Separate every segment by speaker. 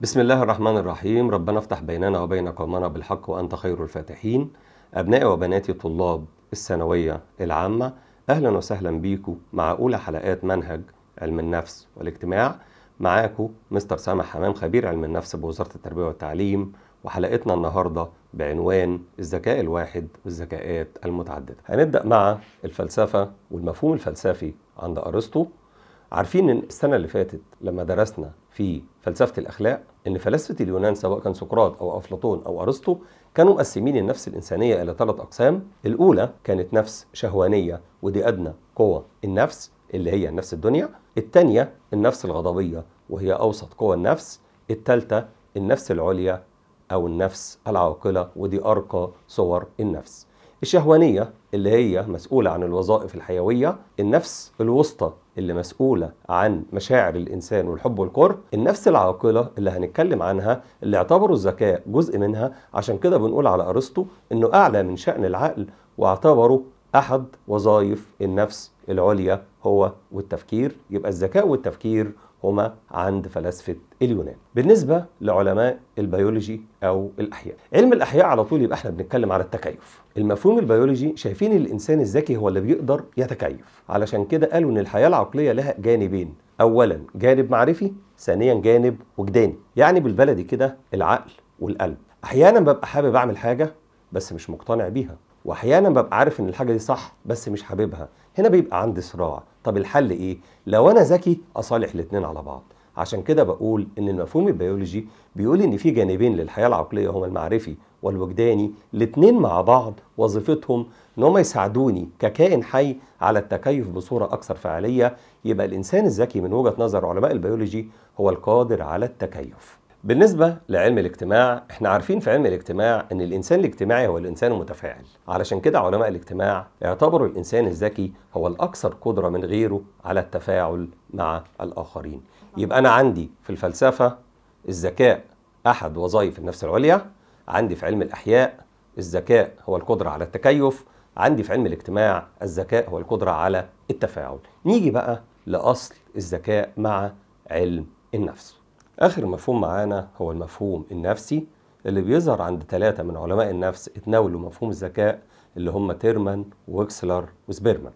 Speaker 1: بسم الله الرحمن الرحيم ربنا افتح بيننا وبين قومنا بالحق وأنت خير الفاتحين أبنائي وبناتي طلاب الثانوية العامة أهلا وسهلا بيكم مع أولى حلقات منهج علم النفس والاجتماع معاكم مستر سامح حمام خبير علم النفس بوزارة التربية والتعليم وحلقتنا النهاردة بعنوان الذكاء الواحد والذكاءات المتعددة هنبدأ مع الفلسفة والمفهوم الفلسفي عند أرسطو عارفين ان السنه اللي فاتت لما درسنا في فلسفه الاخلاق ان فلاسفه اليونان سواء كان سقراط او افلاطون او ارسطو كانوا مقسمين النفس الانسانيه الى ثلاث اقسام الاولى كانت نفس شهوانيه ودي ادنى قوى النفس اللي هي النفس الدنيا الثانيه النفس الغضبيه وهي اوسط قوى النفس الثالثه النفس العليا او النفس العاقله ودي ارقى صور النفس الشهوانية اللي هي مسؤولة عن الوظائف الحيوية النفس الوسطى اللي مسؤولة عن مشاعر الإنسان والحب والكره النفس العاقلة اللي هنتكلم عنها اللي اعتبروا الذكاء جزء منها عشان كده بنقول على أرسطو أنه أعلى من شأن العقل واعتبره أحد وظائف النفس العليا هو والتفكير يبقى الذكاء والتفكير هما عند فلاسفة اليونان بالنسبة لعلماء البيولوجي أو الأحياء علم الأحياء على طول يبقى احنا بنتكلم على التكيف المفهوم البيولوجي شايفين الإنسان الذكي هو اللي بيقدر يتكيف علشان كده قالوا إن الحياة العقلية لها جانبين أولا جانب معرفي ثانيا جانب وجداني يعني بالبلدي كده العقل والقلب أحيانا ببقى حابب أعمل حاجة بس مش مقتنع بيها واحيانا ببقى عارف ان الحاجه دي صح بس مش حاببها هنا بيبقى عندي صراع طب الحل ايه لو انا ذكي اصالح الاثنين على بعض عشان كده بقول ان المفهوم البيولوجي بيقول ان في جانبين للحياه العقليه هما المعرفي والوجداني الاثنين مع بعض وظيفتهم ان هما يساعدوني ككائن حي على التكيف بصوره اكثر فعاليه يبقى الانسان الذكي من وجهه نظر علماء البيولوجي هو القادر على التكيف بالنسبة لعلم الاجتماع احنا عارفين في علم الاجتماع ان الانسان الاجتماعي هو الانسان المتفاعل علشان كده علماء الاجتماع اعتبروا الانسان الذكي هو الاكثر قدرة من غيره على التفاعل مع الاخرين يبقى انا عندي في الفلسفة الذكاء احد وظائف النفس العليا عندي في علم الاحياء الذكاء هو القدرة على التكيف عندي في علم الاجتماع الذكاء هو القدرة على التفاعل نيجي بقى لأصل الذكاء مع علم النفس آخر مفهوم معانا هو المفهوم النفسي اللي بيظهر عند ثلاثة من علماء النفس اتناولوا مفهوم الذكاء اللي هم تيرمان ووكسلر وسبيرمان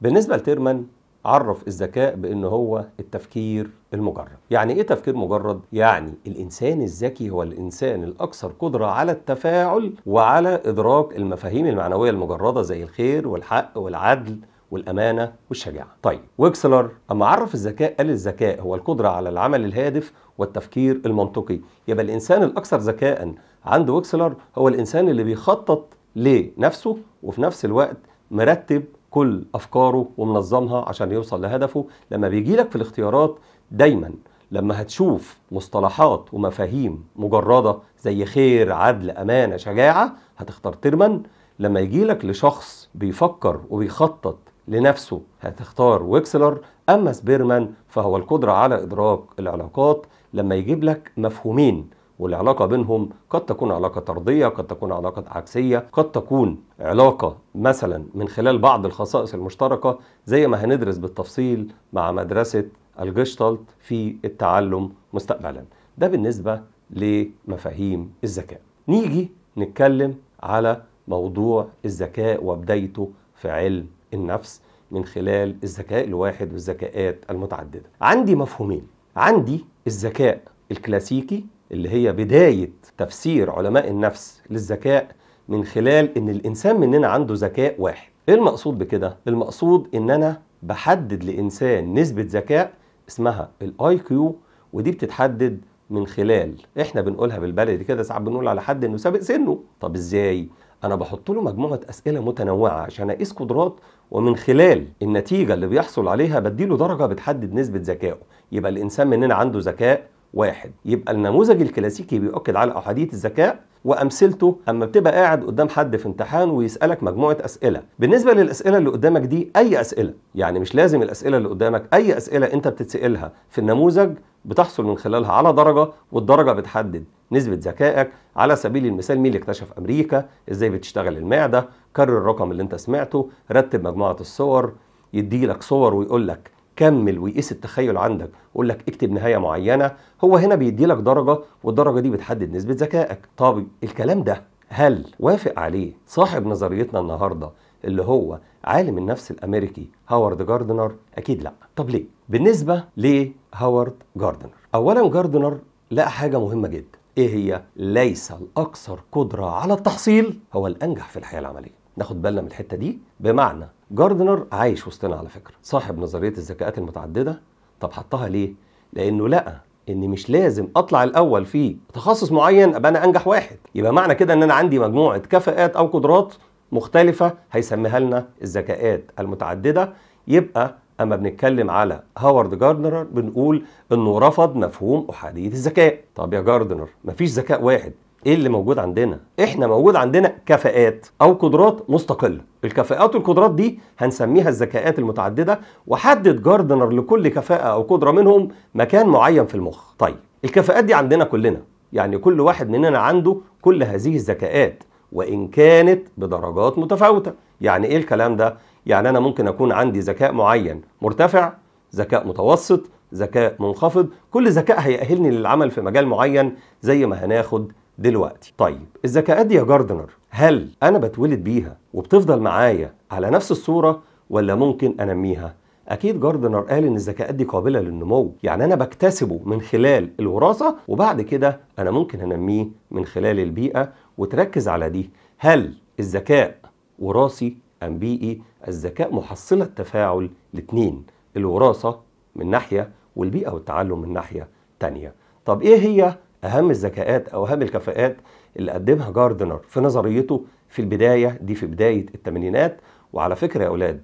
Speaker 1: بالنسبة لتيرمان عرف الذكاء بأن هو التفكير المجرد يعني إيه تفكير مجرد؟ يعني الإنسان الذكي هو الإنسان الأكثر قدرة على التفاعل وعلى إدراك المفاهيم المعنوية المجردة زي الخير والحق والعدل والامانه والشجاعه. طيب ويكسلر اما عرف الذكاء قال الذكاء هو القدره على العمل الهادف والتفكير المنطقي، يبقى الانسان الاكثر ذكاء عند ويكسلر هو الانسان اللي بيخطط لنفسه وفي نفس الوقت مرتب كل افكاره ومنظمها عشان يوصل لهدفه، لما بيجي لك في الاختيارات دايما لما هتشوف مصطلحات ومفاهيم مجرده زي خير، عدل، امانه، شجاعه هتختار ترمن لما يجي لك لشخص بيفكر وبيخطط لنفسه هتختار ويكسلر أما سبيرمان فهو القدرة على إدراك العلاقات لما يجيب لك مفهومين والعلاقة بينهم قد تكون علاقة طردية قد تكون علاقة عكسية قد تكون علاقة مثلا من خلال بعض الخصائص المشتركة زي ما هندرس بالتفصيل مع مدرسة الجشتلت في التعلم مستقبلا ده بالنسبة لمفاهيم الذكاء نيجي نتكلم على موضوع الذكاء وبدايته في علم النفس من خلال الذكاء الواحد والذكاءات المتعددة عندي مفهومين عندي الذكاء الكلاسيكي اللي هي بداية تفسير علماء النفس للذكاء من خلال ان الانسان مننا عنده ذكاء واحد ايه المقصود بكده المقصود ان انا بحدد لانسان نسبه ذكاء اسمها الاي كيو ودي بتتحدد من خلال احنا بنقولها بالبلدي كده ساعات بنقول على حد انه سابق سنه طب ازاي انا بحط له مجموعه اسئله متنوعه عشان اقيس قدرات ومن خلال النتيجه اللي بيحصل عليها بديله درجه بتحدد نسبه ذكائه يبقى الانسان مننا عنده ذكاء واحد يبقى النموذج الكلاسيكي بيؤكد على احاديه الذكاء وامثلته اما بتبقى قاعد قدام حد في امتحان ويسالك مجموعه اسئله بالنسبه للاسئله اللي قدامك دي اي اسئله يعني مش لازم الاسئله اللي قدامك اي اسئله انت بتتسالها في النموذج بتحصل من خلالها على درجه والدرجه بتحدد نسبه ذكائك على سبيل المثال مين اللي اكتشف امريكا ازاي بتشتغل المعده كرر الرقم اللي انت سمعته رتب مجموعه الصور يدي لك صور ويقول لك كمل ويقيس التخيل عندك ويقول لك اكتب نهايه معينه هو هنا بيدي لك درجه والدرجه دي بتحدد نسبه ذكائك طب الكلام ده هل وافق عليه صاحب نظريتنا النهارده اللي هو عالم النفس الامريكي هوارد جاردنر اكيد لا طب ليه بالنسبه لهاورد جاردنر اولا جاردنر لقى حاجه مهمه جدا ايه هي ليس الاكثر قدره على التحصيل هو الانجح في الحياه العمليه ناخد بالنا من الحته دي بمعنى جاردنر عايش وسطنا على فكره صاحب نظريه الذكاءات المتعدده طب حطها ليه لانه لقى ان مش لازم اطلع الاول في تخصص معين ابقى انا انجح واحد يبقى معنى كده ان انا عندي مجموعه كفاءات او قدرات مختلفه هيسميها لنا الذكاءات المتعدده يبقى اما بنتكلم على هاورد جاردنر بنقول انه رفض مفهوم احاديه الذكاء طب يا جاردنر مفيش ذكاء واحد ايه اللي موجود عندنا احنا موجود عندنا كفاءات او قدرات مستقله الكفاءات والقدرات دي هنسميها الذكاءات المتعدده وحدد جاردنر لكل كفاءه او قدره منهم مكان معين في المخ طيب الكفاءات دي عندنا كلنا يعني كل واحد مننا عنده كل هذه الذكاءات وان كانت بدرجات متفاوته يعني ايه الكلام ده يعني انا ممكن اكون عندي ذكاء معين مرتفع ذكاء متوسط ذكاء منخفض كل ذكاء هيأهلني للعمل في مجال معين زي ما هناخد دلوقتي طيب الذكاءات دي يا جاردنر هل انا بتولد بيها وبتفضل معايا على نفس الصوره ولا ممكن انميها اكيد جاردنر قال ان الذكاءات دي قابله للنمو يعني انا بكتسبه من خلال الوراثه وبعد كده انا ممكن انميه من خلال البيئه وتركز على دي هل الذكاء وراثي ام بيئي الذكاء محصله تفاعل الاثنين الوراثه من ناحيه والبيئه والتعلم من ناحيه تانية طب ايه هي اهم الذكاءات او اهم الكفاءات اللي قدمها جاردنر في نظريته في البدايه دي في بدايه الثمانينات وعلى فكره يا اولاد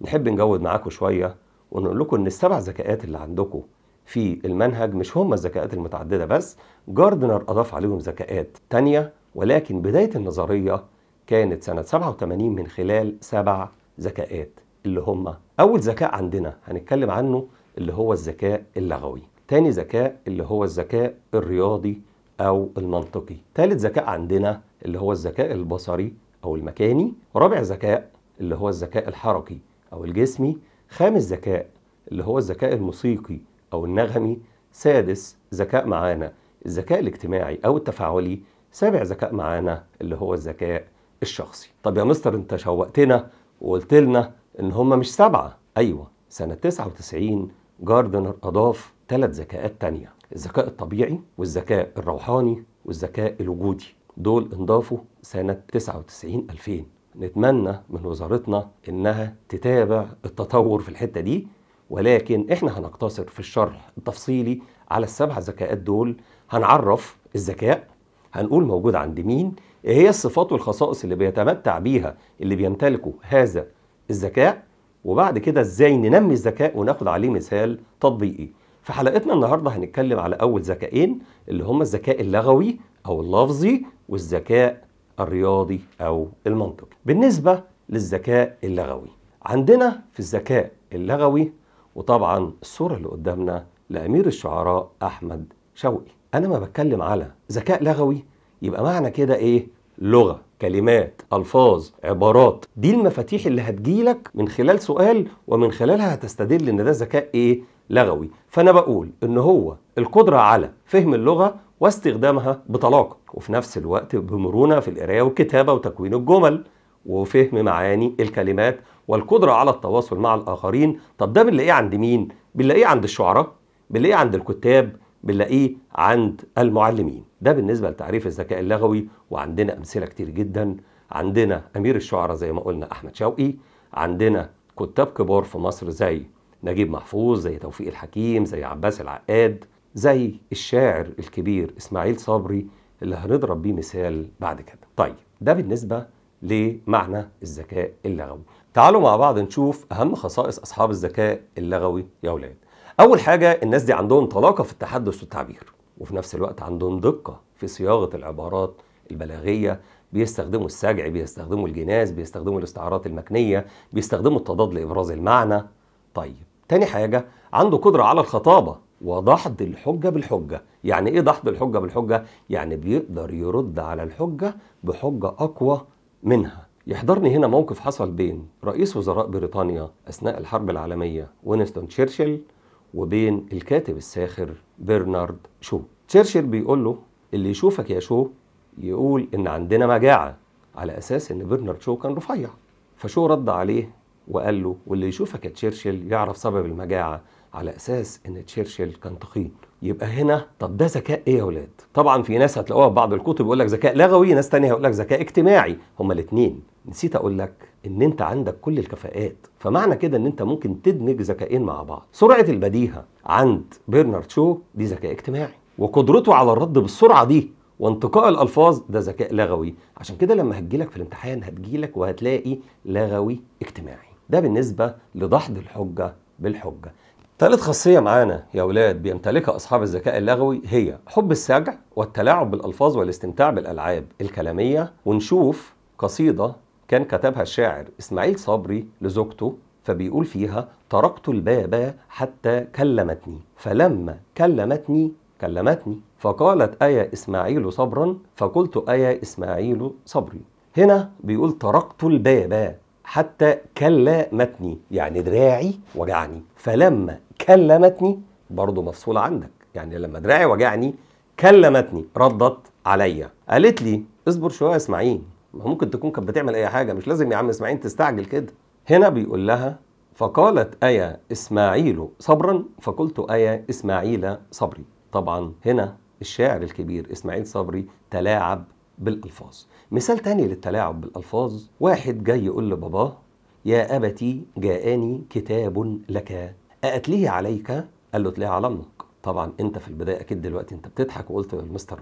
Speaker 1: نحب نجود معاكم شويه ونقول لكم ان السبع ذكاءات اللي عندكم في المنهج مش هم الذكاءات المتعدده بس جاردنر اضاف عليهم ذكاءات تانية ولكن بدايه النظريه كانت سنه 87 من خلال سبع ذكاءات اللي هم اول ذكاء عندنا هنتكلم عنه اللي هو الذكاء اللغوي تاني ذكاء اللي هو الذكاء الرياضي أو المنطقي تالت ذكاء عندنا اللي هو الذكاء البصري أو المكاني رابع ذكاء اللي هو الذكاء الحركي أو الجسمي خامس ذكاء اللي هو الذكاء الموسيقي أو النغمي سادس ذكاء معانا الذكاء الاجتماعي أو التفاعلي سابع ذكاء معانا اللي هو الذكاء الشخصي طب يا مستر انت شوقتنا وقلت لنا ان هم مش سبعة ايوه سنة 99 جاردنر اضاف ثلاث ذكاءات تانية الذكاء الطبيعي والذكاء الروحاني والذكاء الوجودي دول انضافوا سنة 99 2000 نتمنى من وزارتنا انها تتابع التطور في الحتة دي ولكن احنا هنقتصر في الشرح التفصيلي على السبع ذكاءات دول هنعرف الذكاء هنقول موجود عند مين ايه هي الصفات والخصائص اللي بيتمتع بيها اللي بيمتلكوا هذا الذكاء وبعد كده ازاي ننمي الذكاء وناخد عليه مثال تطبيقي في حلقتنا النهارده هنتكلم على اول ذكائين اللي هما الذكاء اللغوي او اللفظي والذكاء الرياضي او المنطقي. بالنسبه للذكاء اللغوي عندنا في الذكاء اللغوي وطبعا الصوره اللي قدامنا لامير الشعراء احمد شوقي. انا ما بتكلم على ذكاء لغوي يبقى معنى كده ايه؟ لغه كلمات الفاظ عبارات دي المفاتيح اللي هتجيلك من خلال سؤال ومن خلالها هتستدل ان ده ذكاء ايه لغوي فأنا بقول إن هو القدرة على فهم اللغة واستخدامها بطلاقة وفي نفس الوقت بمرونة في القراية والكتابة وتكوين الجمل وفهم معاني الكلمات والقدرة على التواصل مع الآخرين طب ده بنلاقيه عند مين؟ بنلاقيه عند الشعراء بنلاقيه عند الكتاب بنلاقيه عند المعلمين ده بالنسبة لتعريف الذكاء اللغوي وعندنا أمثلة كتير جدا عندنا أمير الشعراء زي ما قلنا أحمد شوقي عندنا كتاب كبار في مصر زي نجيب محفوظ زي توفيق الحكيم زي عباس العقاد زي الشاعر الكبير إسماعيل صبري اللي هنضرب بيه مثال بعد كده طيب ده بالنسبة لمعنى الذكاء اللغوي تعالوا مع بعض نشوف أهم خصائص أصحاب الذكاء اللغوي يا أولاد أول حاجة الناس دي عندهم طلاقة في التحدث والتعبير وفي نفس الوقت عندهم دقة في صياغة العبارات البلاغية بيستخدموا السجع بيستخدموا الجناس بيستخدموا الاستعارات المكنية بيستخدموا التضاد لإبراز المعنى طيب تاني حاجة عنده قدرة على الخطابة وضحض الحجة بالحجة يعني ايه ضحض الحجة بالحجة؟ يعني بيقدر يرد على الحجة بحجة أقوى منها يحضرني هنا موقف حصل بين رئيس وزراء بريطانيا أثناء الحرب العالمية وينستون تشرشل وبين الكاتب الساخر برنارد شو تشرشل بيقول له اللي يشوفك يا شو يقول إن عندنا مجاعة على أساس إن برنارد شو كان رفيع فشو رد عليه وقال له واللي يشوفك يا تشرشل يعرف سبب المجاعة على أساس إن تشرشل كان تخين يبقى هنا طب ده ذكاء ايه يا ولاد طبعا في ناس هتلاقوها في بعض الكتب يقول لك ذكاء لغوي ناس تانية هيقول لك ذكاء اجتماعي هما الاثنين نسيت اقول لك ان انت عندك كل الكفاءات فمعنى كده ان انت ممكن تدمج ذكائين مع بعض سرعه البديهه عند بيرنارد شو دي ذكاء اجتماعي وقدرته على الرد بالسرعه دي وانتقاء الالفاظ ده ذكاء لغوي عشان كده لما هتجيلك في الامتحان هتجيلك وهتلاقي لغوي اجتماعي ده بالنسبة لدحض الحجة بالحجة ثالث خاصية معانا يا أولاد بيمتلكها أصحاب الذكاء اللغوي هي حب السجع والتلاعب بالألفاظ والاستمتاع بالألعاب الكلامية ونشوف قصيدة كان كتبها الشاعر إسماعيل صبري لزوجته فبيقول فيها تركت الباب حتى كلمتني فلما كلمتني كلمتني فقالت أيا إسماعيل صبرا فقلت أيا إسماعيل صبري هنا بيقول تركت الباب حتى كلمتني يعني دراعي وجعني فلما كلمتني برضه مفصولة عندك يعني لما دراعي وجعني كلمتني ردت عليا قالت لي اصبر شويه يا اسماعيل ما ممكن تكون كانت بتعمل اي حاجه مش لازم يا عم اسماعيل تستعجل كده هنا بيقول لها فقالت ايا اسماعيل صبرا فقلت ايا اسماعيل صبري طبعا هنا الشاعر الكبير اسماعيل صبري تلاعب بالالفاظ مثال تاني للتلاعب بالألفاظ واحد جاي يقول لباباه يا أبتي جاءني كتاب لك أتليه عليك قال له تلاقيه على أمك طبعا أنت في البداية أكيد دلوقتي أنت بتضحك وقلت للمستر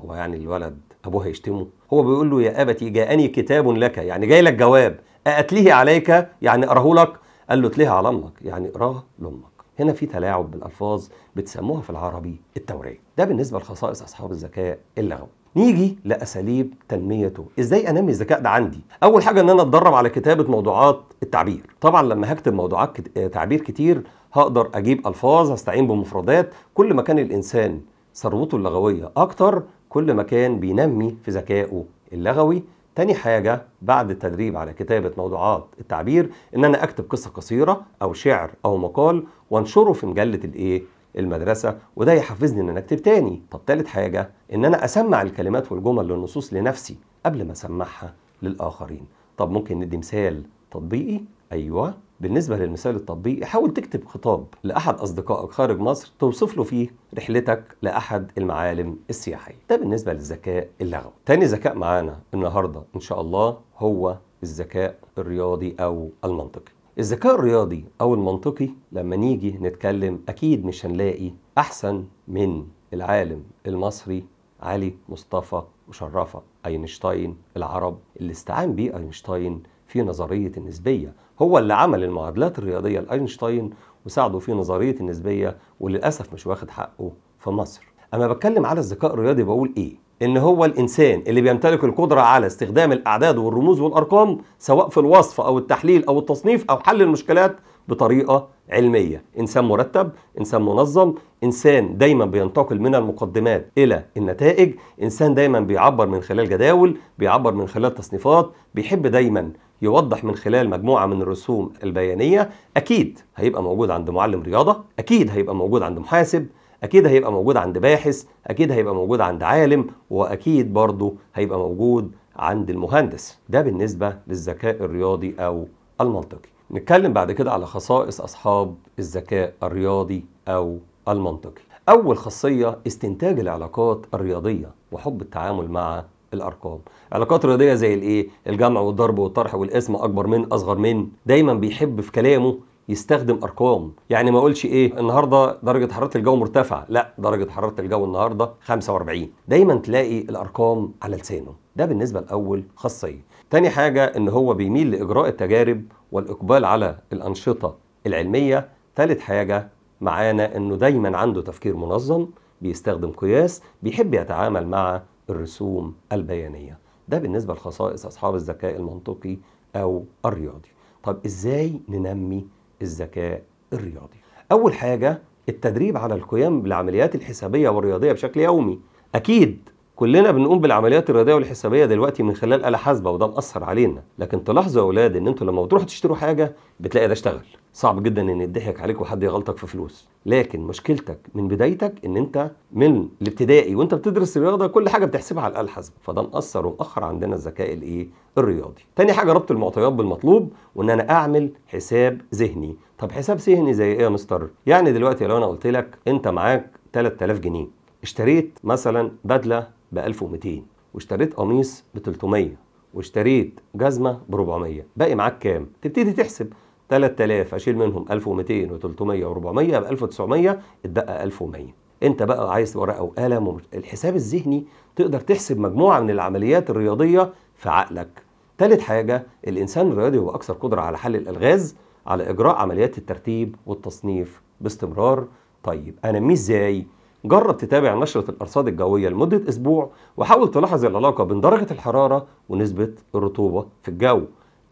Speaker 1: هو يعني الولد أبوه هيشتمه هو بيقول له يا أبتي جاءني كتاب لك يعني جاي لك جواب أتليه عليك يعني أقراه لك قال له تلاقيه على أمك يعني اقراه لأمك هنا في تلاعب بالألفاظ بتسموها في العربي التورية ده بالنسبة لخصائص أصحاب الذكاء اللغوي نيجي لاساليب تنميته ازاي انمي الذكاء ده عندي اول حاجه ان انا اتدرب على كتابه موضوعات التعبير طبعا لما هكتب موضوعات آه، تعبير كتير هقدر اجيب الفاظ هستعين بمفردات كل ما كان الانسان ثروته اللغويه اكتر كل ما كان بينمي في ذكائه اللغوي تاني حاجة بعد التدريب على كتابة موضوعات التعبير إن أنا أكتب قصة قصيرة أو شعر أو مقال وأنشره في مجلة الإيه؟ المدرسة وده يحفزني إن أنا أكتب تاني طب تالت حاجة إن أنا أسمع الكلمات والجمل للنصوص لنفسي قبل ما أسمعها للآخرين طب ممكن ندي مثال تطبيقي أيوة بالنسبة للمثال التطبيقي حاول تكتب خطاب لأحد أصدقائك خارج مصر توصف له فيه رحلتك لأحد المعالم السياحية ده بالنسبة للذكاء اللغوي تاني ذكاء معانا النهاردة إن شاء الله هو الذكاء الرياضي أو المنطقي الذكاء الرياضي أو المنطقي لما نيجي نتكلم أكيد مش هنلاقي أحسن من العالم المصري علي مصطفى وشرفة أينشتاين العرب اللي استعان بيه أينشتاين في نظرية النسبية هو اللي عمل المعادلات الرياضية لأينشتاين وساعده في نظرية النسبية وللأسف مش واخد حقه في مصر أما بتكلم على الذكاء الرياضي بقول إيه ان هو الانسان اللي بيمتلك القدره على استخدام الاعداد والرموز والارقام سواء في الوصف او التحليل او التصنيف او حل المشكلات بطريقه علميه انسان مرتب انسان منظم انسان دايما بينتقل من المقدمات الى النتائج انسان دايما بيعبر من خلال جداول بيعبر من خلال تصنيفات بيحب دايما يوضح من خلال مجموعه من الرسوم البيانيه اكيد هيبقى موجود عند معلم رياضه اكيد هيبقى موجود عند محاسب اكيد هيبقى موجود عند باحث اكيد هيبقى موجود عند عالم واكيد برضه هيبقى موجود عند المهندس ده بالنسبه للذكاء الرياضي او المنطقي نتكلم بعد كده على خصائص اصحاب الذكاء الرياضي او المنطقي اول خاصيه استنتاج العلاقات الرياضيه وحب التعامل مع الارقام علاقات رياضيه زي الايه الجمع والضرب والطرح والقسم اكبر من اصغر من دايما بيحب في كلامه يستخدم ارقام يعني ما اقولش ايه النهارده درجه حراره الجو مرتفعه لا درجه حراره الجو النهارده 45 دايما تلاقي الارقام على لسانه ده بالنسبه لاول خاصيه تاني حاجه ان هو بيميل لاجراء التجارب والاقبال على الانشطه العلميه ثالث حاجه معانا انه دايما عنده تفكير منظم بيستخدم قياس بيحب يتعامل مع الرسوم البيانيه ده بالنسبه لخصائص اصحاب الذكاء المنطقي او الرياضي طب ازاي ننمي الذكاء الرياضي أول حاجة التدريب على القيام بالعمليات الحسابية والرياضية بشكل يومي أكيد كلنا بنقوم بالعمليات الرياضيه والحسابيه دلوقتي من خلال اله حاسبه وده مأثر علينا لكن تلاحظوا يا اولاد ان انتوا لما بتروحوا تشتروا حاجه بتلاقي ده اشتغل صعب جدا ان يضحك عليك وحد يغلطك في فلوس لكن مشكلتك من بدايتك ان انت من الابتدائي وانت بتدرس الرياضه كل حاجه بتحسبها على الاله حاسبه فده مأثر ومأخر عندنا الذكاء الايه الرياضي تاني حاجه ربط المعطيات بالمطلوب وان انا اعمل حساب ذهني طب حساب ذهني زي ايه يا مستر يعني دلوقتي لو انا قلت لك انت معاك 3000 جنيه اشتريت مثلا بدله ب 1200 واشتريت قميص ب 300 واشتريت جزمه ب 400 باقي معاك كام تبتدي تحسب 3000 اشيل منهم 1200 و300 و400 ب 1900 اتبقى 1100 انت بقى عايز ورقه وقلم الحساب الذهني تقدر تحسب مجموعه من العمليات الرياضيه في عقلك ثالث حاجه الانسان الرياضي هو اكثر قدره على حل الالغاز على اجراء عمليات الترتيب والتصنيف باستمرار طيب انا ازاي جرب تتابع نشرة الأرصاد الجوية لمدة أسبوع وحاول تلاحظ العلاقة بين درجة الحرارة ونسبة الرطوبة في الجو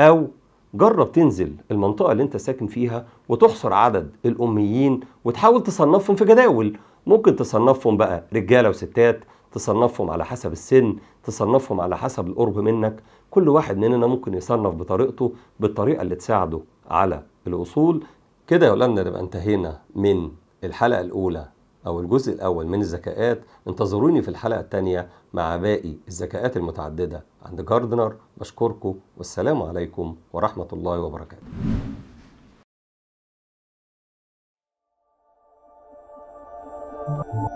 Speaker 1: أو جرب تنزل المنطقة اللي أنت ساكن فيها وتحصر عدد الأميين وتحاول تصنفهم في جداول ممكن تصنفهم بقى رجالة وستات تصنفهم على حسب السن تصنفهم على حسب القرب منك كل واحد مننا ممكن يصنف بطريقته بالطريقة اللي تساعده على الوصول كده يا ولادنا نبقى انتهينا من الحلقة الأولى أو الجزء الأول من الذكاءات انتظروني في الحلقة الثانية مع باقي الذكاءات المتعددة عند جاردنر بشكركم والسلام عليكم ورحمة الله وبركاته Thank you.